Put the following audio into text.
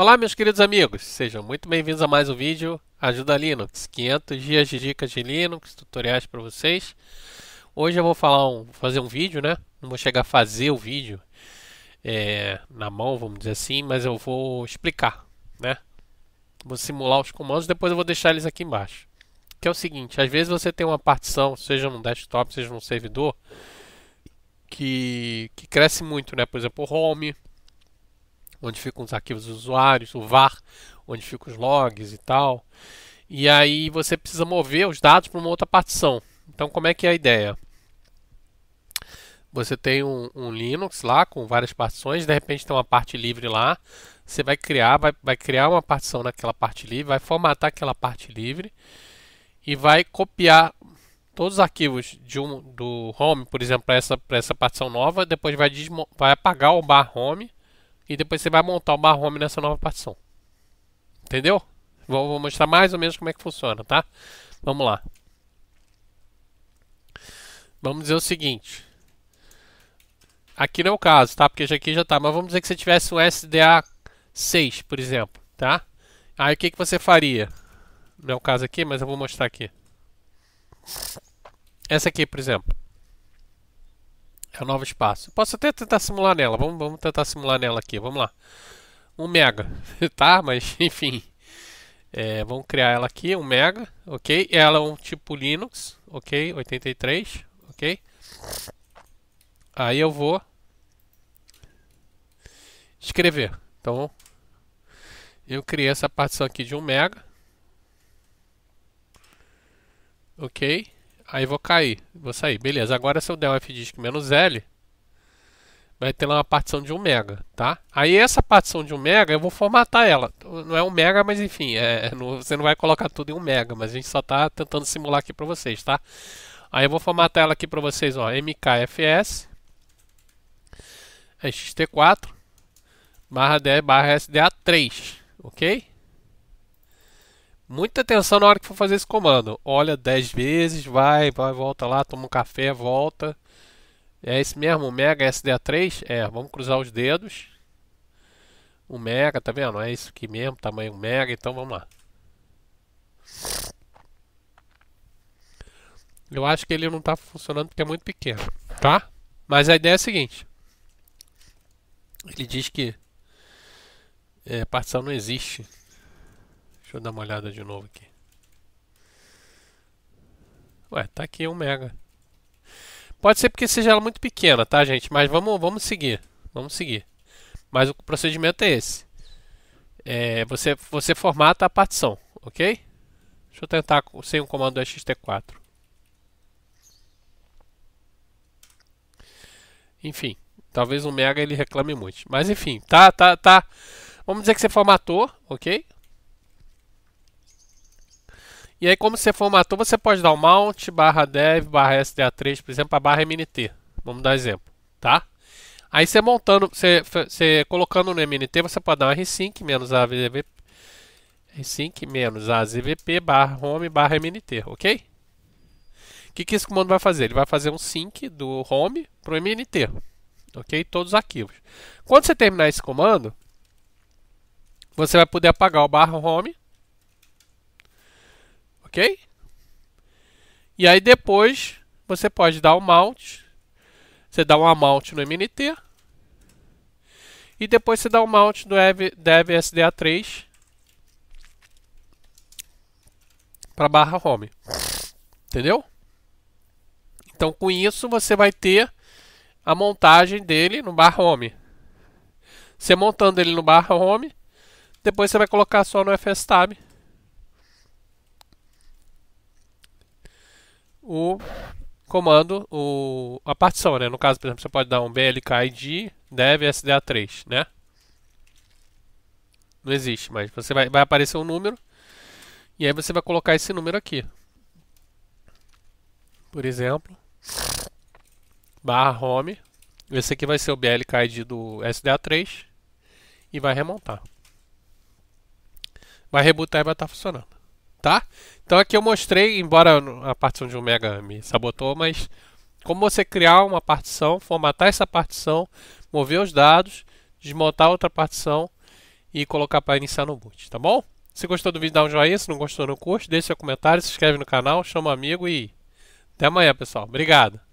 Olá, meus queridos amigos, sejam muito bem-vindos a mais um vídeo Ajuda Linux, 500 dias de dicas de Linux, tutoriais para vocês. Hoje eu vou falar um, fazer um vídeo, né? Não vou chegar a fazer o vídeo é, na mão, vamos dizer assim, mas eu vou explicar, né? Vou simular os comandos, depois eu vou deixar eles aqui embaixo. Que é o seguinte, às vezes você tem uma partição, seja num desktop, seja num servidor, que, que cresce muito, né? Por exemplo, home, onde ficam os arquivos dos usuários, o VAR, onde ficam os logs e tal. E aí você precisa mover os dados para uma outra partição. Então, como é que é a ideia? Você tem um, um, Linux lá com várias partições, de repente tem uma parte livre lá. Você vai criar, vai, vai criar uma partição naquela parte livre, vai formatar aquela parte livre e vai copiar todos os arquivos de um, do home, por exemplo, para essa, essa partição nova. Depois vai, vai apagar o bar home e depois você vai montar o bar home nessa nova partição. Entendeu? Vou, vou mostrar mais ou menos como é que funciona, tá? Vamos lá. Vamos dizer o seguinte. Aqui não é o caso, tá? Porque aqui já tá. Mas vamos dizer que você tivesse um SDA 6, por exemplo, tá? Aí o que, que você faria? Não é o caso aqui, mas eu vou mostrar aqui. Essa aqui, por exemplo a é nova espaço. Posso até tentar simular nela. Vamos, vamos tentar simular nela aqui. Vamos lá. 1 um mega, tá? Mas enfim. É, vamos criar ela aqui, 1 um mega, ok? Ela é um tipo Linux, ok? 83, ok? Aí eu vou escrever. Então, eu criei essa partição aqui de 1 um mega. Ok? Aí vou cair, vou sair. Beleza, agora se eu der um fdisk menos L, vai ter lá uma partição de 1 mega, tá? Aí essa partição de 1 mega eu vou formatar ela. Não é 1 mega, mas enfim, é, é, não, você não vai colocar tudo em 1 mega, mas a gente só está tentando simular aqui para vocês, tá? Aí eu vou formatar ela aqui para vocês, ó, mkfs é xt4 barra 10 barra sda3, ok? muita atenção na hora que for fazer esse comando. Olha 10 vezes, vai, vai, volta lá, toma um café, volta. É esse mesmo, o Mega SDA3? É, vamos cruzar os dedos. O Mega, tá vendo? É isso aqui mesmo, tamanho Mega, então vamos lá. Eu acho que ele não tá funcionando porque é muito pequeno, tá? Mas a ideia é a seguinte. Ele diz que é, partição não existe. Deixa eu dar uma olhada de novo aqui. Ué, tá aqui um mega. Pode ser porque seja ela muito pequena, tá, gente? Mas vamos, vamos seguir. Vamos seguir. Mas o procedimento é esse. É, você, você formata a partição, ok? Deixa eu tentar sem o comando XT4. Enfim, talvez o um mega ele reclame muito. Mas enfim, tá, tá, tá. Vamos dizer que você formatou, ok? E aí, como você formatou, você pode dar o um mount, barra dev, barra sda3, por exemplo, a barra mnt. Vamos dar exemplo, tá? Aí você montando, você, você colocando no mnt, você pode dar um rsync menos a zvp, rsync menos a zvp barra home barra mnt, ok? O que, que esse comando vai fazer? Ele vai fazer um sync do home para o mnt, ok? Todos os arquivos. Quando você terminar esse comando, você vai poder apagar o barra home ok? E aí depois você pode dar o um mount, você dá um mount no MNT e depois você dá o um mount do dev SDA3 para barra home, entendeu? Então com isso você vai ter a montagem dele no barra home. Você montando ele no barra home, depois você vai colocar só no fstab. o comando, o, a partição, né? No caso, por exemplo, você pode dar um blkid dev sda3, né? Não existe, mas você vai, vai aparecer um número e aí você vai colocar esse número aqui. Por exemplo, barra home. Esse aqui vai ser o blkid do sda3 e vai remontar. Vai rebutar e vai estar tá funcionando tá? Então aqui eu mostrei, embora a partição de 1 mega me sabotou, mas como você criar uma partição, formatar essa partição, mover os dados, desmontar outra partição e colocar para iniciar no boot, tá bom? Se gostou do vídeo, dá um joinha. Se não gostou, não curte. Deixe seu comentário, se inscreve no canal, chama um amigo e... Até amanhã, pessoal. Obrigado.